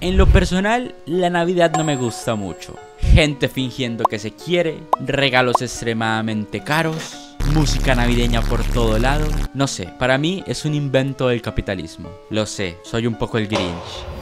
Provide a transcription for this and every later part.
En lo personal, la Navidad no me gusta mucho. Gente fingiendo que se quiere, regalos extremadamente caros música navideña por todo lado. No sé, para mí es un invento del capitalismo. Lo sé, soy un poco el Grinch.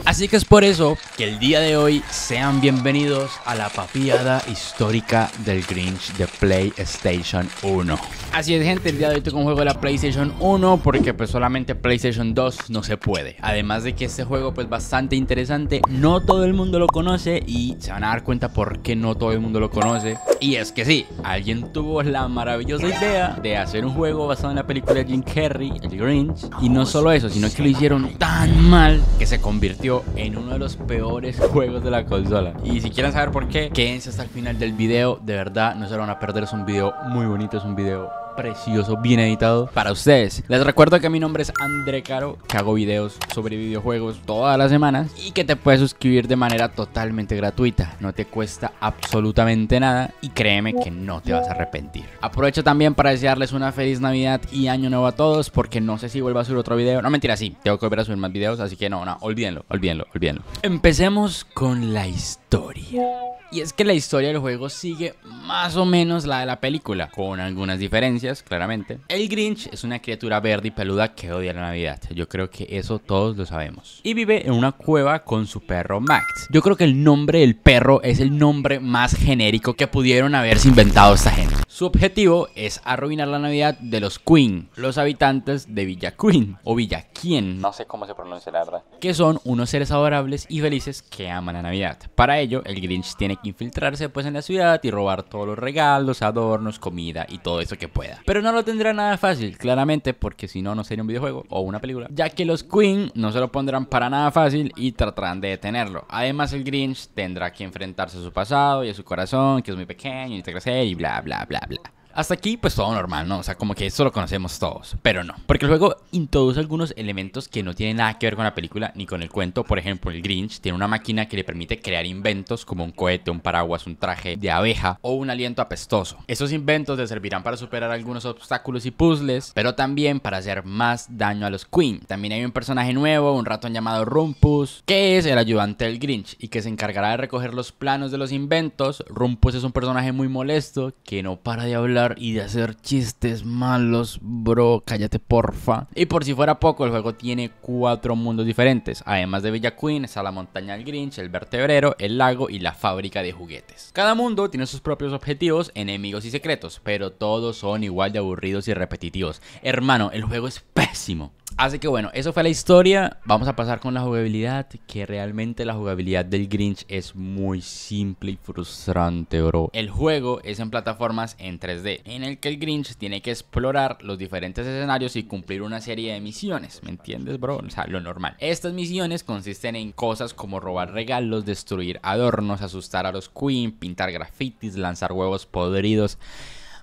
Así que es por eso que el día de hoy sean bienvenidos a la papiada histórica del Grinch de PlayStation 1. Así es gente, el día de hoy tengo un juego de la PlayStation 1 porque pues solamente PlayStation 2 no se puede. Además de que este juego pues bastante interesante, no todo el mundo lo conoce y se van a dar cuenta por qué no todo el mundo lo conoce. Y es que sí, alguien tuvo la maravillosa idea de hacer un juego basado en la película de Jim Carrey, El Grinch. Y no solo eso, sino que lo hicieron tan mal que se convirtió en uno de los peores juegos de la consola. Y si quieren saber por qué, quédense hasta el final del video. De verdad, no se lo van a perder. Es un video muy bonito, es un video precioso, bien editado para ustedes. Les recuerdo que mi nombre es André Caro, que hago videos sobre videojuegos todas las semanas y que te puedes suscribir de manera totalmente gratuita. No te cuesta absolutamente nada y créeme que no te vas a arrepentir. Aprovecho también para desearles una feliz Navidad y Año Nuevo a todos porque no sé si vuelvo a subir otro video. No, mentira, sí, tengo que volver a subir más videos, así que no, no, olvídenlo, olvídenlo, olvídenlo. Empecemos con la historia. Y es que la historia del juego sigue más o menos la de la película, con algunas diferencias claramente. El Grinch es una criatura verde y peluda que odia la Navidad. Yo creo que eso todos lo sabemos. Y vive en una cueva con su perro Max. Yo creo que el nombre del perro es el nombre más genérico que pudieron haberse inventado esta gente. Su objetivo es arruinar la Navidad de los Queen, los habitantes de Villa Queen o Villa Quien, no sé cómo se pronuncia la verdad, que son unos seres adorables y felices que aman la Navidad. Para ello, el Grinch tiene que infiltrarse pues en la ciudad y robar todos los regalos, adornos, comida y todo eso que pueda. Pero no lo tendrá nada fácil, claramente, porque si no, no sería un videojuego o una película, ya que los Queen no se lo pondrán para nada fácil y tratarán de detenerlo. Además, el Grinch tendrá que enfrentarse a su pasado y a su corazón, que es muy pequeño y crecer y bla bla bla bla bla. Hasta aquí, pues todo normal, ¿no? O sea, como que esto lo conocemos todos, pero no. Porque el juego introduce algunos elementos que no tienen nada que ver con la película ni con el cuento. Por ejemplo, el Grinch tiene una máquina que le permite crear inventos como un cohete, un paraguas, un traje de abeja o un aliento apestoso. Esos inventos le servirán para superar algunos obstáculos y puzzles, pero también para hacer más daño a los Queen. También hay un personaje nuevo, un ratón llamado Rumpus, que es el ayudante del Grinch y que se encargará de recoger los planos de los inventos. Rumpus es un personaje muy molesto que no para de hablar y de hacer chistes malos, bro, cállate porfa. Y por si fuera poco, el juego tiene cuatro mundos diferentes, además de Villa Queen, está la montaña del Grinch, el vertebrero, el lago y la fábrica de juguetes. Cada mundo tiene sus propios objetivos, enemigos y secretos, pero todos son igual de aburridos y repetitivos. Hermano, el juego es pésimo. Así que bueno, eso fue la historia. Vamos a pasar con la jugabilidad, que realmente la jugabilidad del Grinch es muy simple y frustrante, bro. El juego es en plataformas en 3D, en el que el Grinch tiene que explorar los diferentes escenarios y cumplir una serie de misiones, ¿me entiendes, bro? O sea, lo normal. Estas misiones consisten en cosas como robar regalos, destruir adornos, asustar a los Queen, pintar grafitis, lanzar huevos podridos.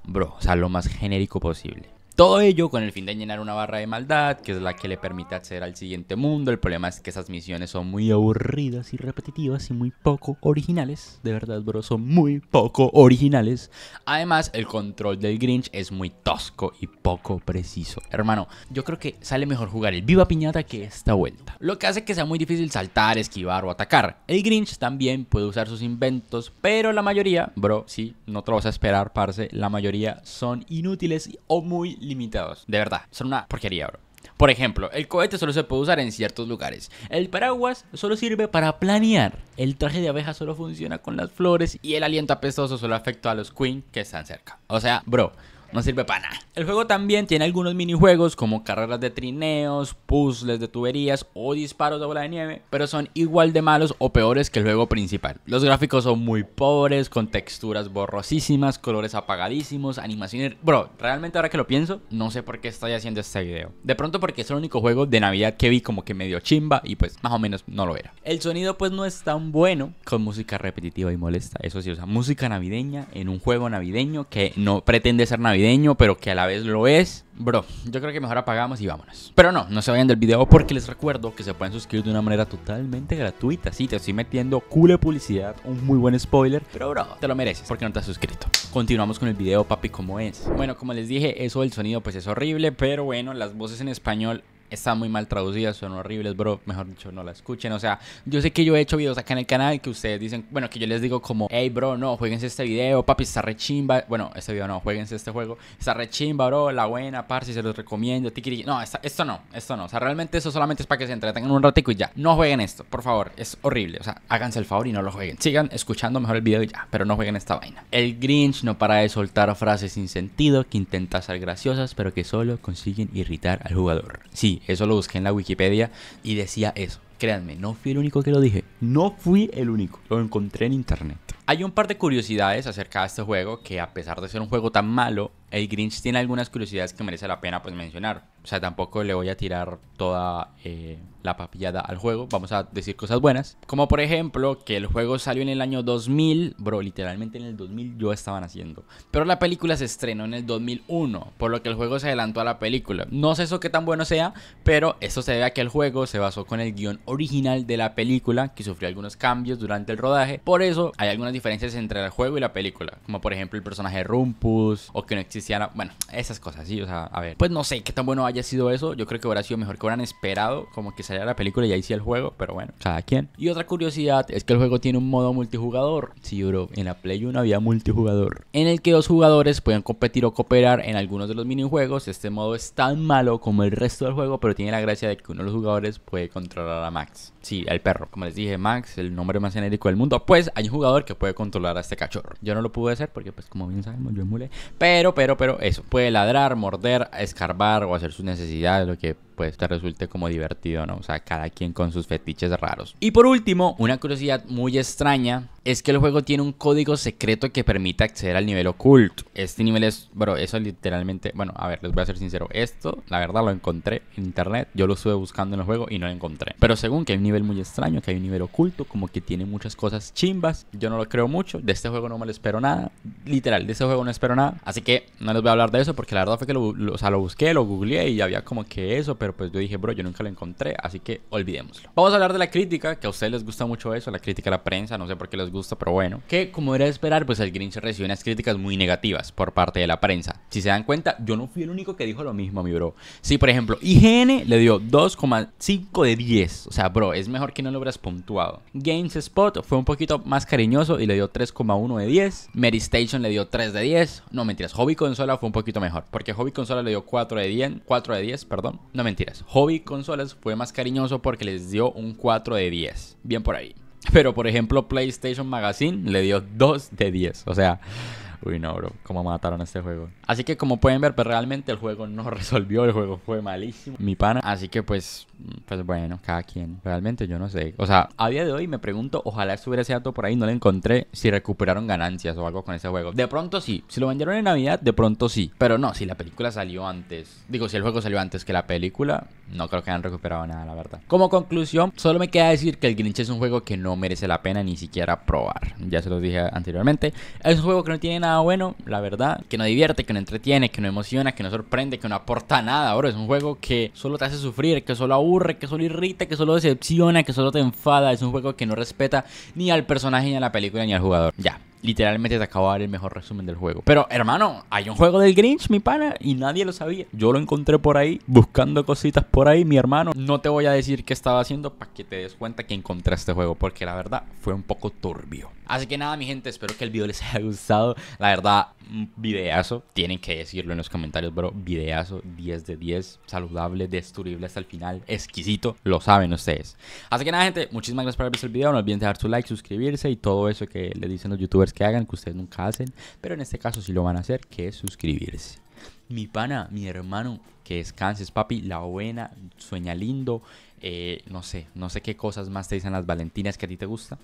Bro, o sea, lo más genérico posible. Todo ello con el fin de llenar una barra de maldad, que es la que le permite acceder al siguiente mundo. El problema es que esas misiones son muy aburridas y repetitivas y muy poco originales. De verdad, bro, son muy poco originales. Además, el control del Grinch es muy tosco y poco preciso. Hermano, yo creo que sale mejor jugar el Viva Piñata que esta vuelta. Lo que hace que sea muy difícil saltar, esquivar o atacar. El Grinch también puede usar sus inventos, pero la mayoría, bro, sí, no te lo vas a esperar, parce, la mayoría son inútiles o muy limitados. De verdad, son una porquería, bro. Por ejemplo, el cohete solo se puede usar en ciertos lugares. El paraguas solo sirve para planear. El traje de abeja solo funciona con las flores. Y el aliento apestoso solo afecta a los queen que están cerca. O sea, bro, no sirve para nada. El juego también tiene algunos minijuegos como carreras de trineos, puzzles de tuberías o disparos de bola de nieve, pero son igual de malos o peores que el juego principal. Los gráficos son muy pobres, con texturas borrosísimas, colores apagadísimos, animaciones... Bro, realmente ahora que lo pienso, no sé por qué estoy haciendo este video. De pronto porque es el único juego de Navidad que vi como que medio chimba y pues más o menos no lo era. El sonido pues no es tan bueno con música repetitiva y molesta. Eso sí, o sea, música navideña en un juego navideño que no pretende ser navideño pero que a la vez lo es. Bro, yo creo que mejor apagamos y vámonos. Pero no, no se vayan del video porque les recuerdo que se pueden suscribir de una manera totalmente gratuita. Sí, te estoy metiendo cool publicidad, un muy buen spoiler, pero bro, te lo mereces porque no te has suscrito. Continuamos con el video, papi, como es. Bueno, como les dije, eso del sonido pues es horrible, pero bueno, las voces en español Está muy mal traducidas, son horribles, bro. Mejor dicho, no la escuchen. O sea, yo sé que yo he hecho videos acá en el canal que ustedes dicen, bueno, que yo les digo como, hey, bro, no, jueguense este video, papi, está rechimba. Bueno, este video no, jueguense este juego. Está rechimba, bro, la buena, par, se los recomiendo. No, esto no, esto no. O sea, realmente eso solamente es para que se entretengan un ratico y ya. No jueguen esto, por favor, es horrible. O sea, háganse el favor y no lo jueguen. Sigan escuchando mejor el video y ya, pero no jueguen esta vaina. El Grinch no para de soltar frases sin sentido que intenta ser graciosas, pero que solo consiguen irritar al jugador. Sí, eso lo busqué en la Wikipedia y decía eso. Créanme, no fui el único que lo dije. No fui el único. Lo encontré en internet. Hay un par de curiosidades acerca de este juego que a pesar de ser un juego tan malo, el Grinch tiene algunas curiosidades que merece la pena pues mencionar. O sea, tampoco le voy a tirar toda eh, la papillada al juego. Vamos a decir cosas buenas. Como por ejemplo, que el juego salió en el año 2000. Bro, literalmente en el 2000 yo estaban haciendo. Pero la película se estrenó en el 2001. Por lo que el juego se adelantó a la película. No sé eso qué tan bueno sea. Pero esto se debe a que el juego se basó con el guión original de la película. Que sufrió algunos cambios durante el rodaje. Por eso hay algunas diferencias entre el juego y la película. Como por ejemplo el personaje Rumpus. O que no existiera, Bueno, esas cosas, sí. O sea, a ver. Pues no sé qué tan bueno hay haya sido eso, yo creo que hubiera sido mejor que hubieran esperado como que saliera la película y ahí sí el juego, pero bueno, cada quien. Y otra curiosidad es que el juego tiene un modo multijugador. Sí, bro, en la Play 1 había multijugador, en el que dos jugadores pueden competir o cooperar en algunos de los minijuegos. Este modo es tan malo como el resto del juego, pero tiene la gracia de que uno de los jugadores puede controlar a Max. Sí, el perro. Como les dije, Max, el nombre más genérico del mundo. Pues hay un jugador que puede controlar a este cachorro. Yo no lo pude hacer porque, pues, como bien sabemos, yo emulé. Pero, pero, pero, eso. Puede ladrar, morder, escarbar o hacer su Necesidad de lo que pues te resulte como divertido, ¿no? O sea, cada quien con sus fetiches raros. Y por último, una curiosidad muy extraña es que el juego tiene un código secreto que permite acceder al nivel oculto. Este nivel es, bueno, eso literalmente, bueno, a ver, les voy a ser sincero, esto, la verdad, lo encontré en internet, yo lo estuve buscando en el juego y no lo encontré. Pero según que hay un nivel muy extraño, que hay un nivel oculto, como que tiene muchas cosas chimbas, yo no lo creo mucho, de este juego no me lo espero nada, literal, de este juego no espero nada, así que no les voy a hablar de eso porque la verdad fue que lo, lo busqué, lo googleé y había como que eso, pero pues yo dije, bro, yo nunca lo encontré, así que olvidémoslo. Vamos a hablar de la crítica, que a ustedes les gusta mucho eso, la crítica a la prensa, no sé por qué les gusta, pero bueno. Que como era de esperar, pues el Grinch recibió unas críticas muy negativas por parte de la prensa. Si se dan cuenta, yo no fui el único que dijo lo mismo, mi bro. Sí, por ejemplo, IGN le dio 2,5 de 10, o sea, bro, es mejor que no lo hubieras puntuado. Spot fue un poquito más cariñoso y le dio 3,1 de 10. Mary Station le dio 3 de 10. No mentiras, Hobby Consola fue un poquito mejor, porque Hobby Consola le dio 4 de 10, 4 de 10, perdón. No mentiras mentiras. Hobby Consolas fue más cariñoso porque les dio un 4 de 10. Bien por ahí. Pero por ejemplo, PlayStation Magazine le dio 2 de 10. O sea, Uy, no, bro. Cómo mataron este juego. Así que como pueden ver, pues realmente el juego no resolvió. El juego fue malísimo. Mi pana. Así que pues, pues bueno, cada quien. Realmente yo no sé. O sea, a día de hoy me pregunto, ojalá estuviera ese dato por ahí. No lo encontré. Si recuperaron ganancias o algo con ese juego. De pronto sí. Si lo vendieron en Navidad, de pronto sí. Pero no, si la película salió antes. Digo, si el juego salió antes que la película, no creo que hayan recuperado nada, la verdad. Como conclusión, solo me queda decir que el Grinch es un juego que no merece la pena ni siquiera probar. Ya se los dije anteriormente. Es un juego que no tiene nada bueno, la verdad. Que no divierte, que no entretiene, que no emociona, que no sorprende, que no aporta nada, Ahora Es un juego que solo te hace sufrir, que solo aburre, que solo irrita, que solo decepciona, que solo te enfada. Es un juego que no respeta ni al personaje, ni a la película, ni al jugador. Ya, literalmente te acabo de dar el mejor resumen del juego. Pero, hermano, hay un juego del Grinch, mi pana, y nadie lo sabía. Yo lo encontré por ahí, buscando cositas por ahí, mi hermano. No te voy a decir qué estaba haciendo para que te des cuenta que encontré este juego, porque la verdad fue un poco turbio. Así que nada, mi gente, espero que el video les haya gustado. La verdad, videazo. Tienen que decirlo en los comentarios, bro. Videazo, 10 de 10. Saludable, destruible hasta el final. Exquisito, lo saben ustedes. Así que nada, gente, muchísimas gracias por haber visto el video. No olviden dejar su like, suscribirse y todo eso que le dicen los youtubers que hagan que ustedes nunca hacen, pero en este caso sí lo van a hacer, que es suscribirse. Mi pana, mi hermano, que descanses, papi, la buena, sueña lindo, eh, no sé, no sé qué cosas más te dicen las Valentinas que a ti te gusta.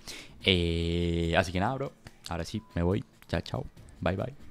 Eh, así que nada, bro, ahora sí, me voy, chao, chao, bye, bye.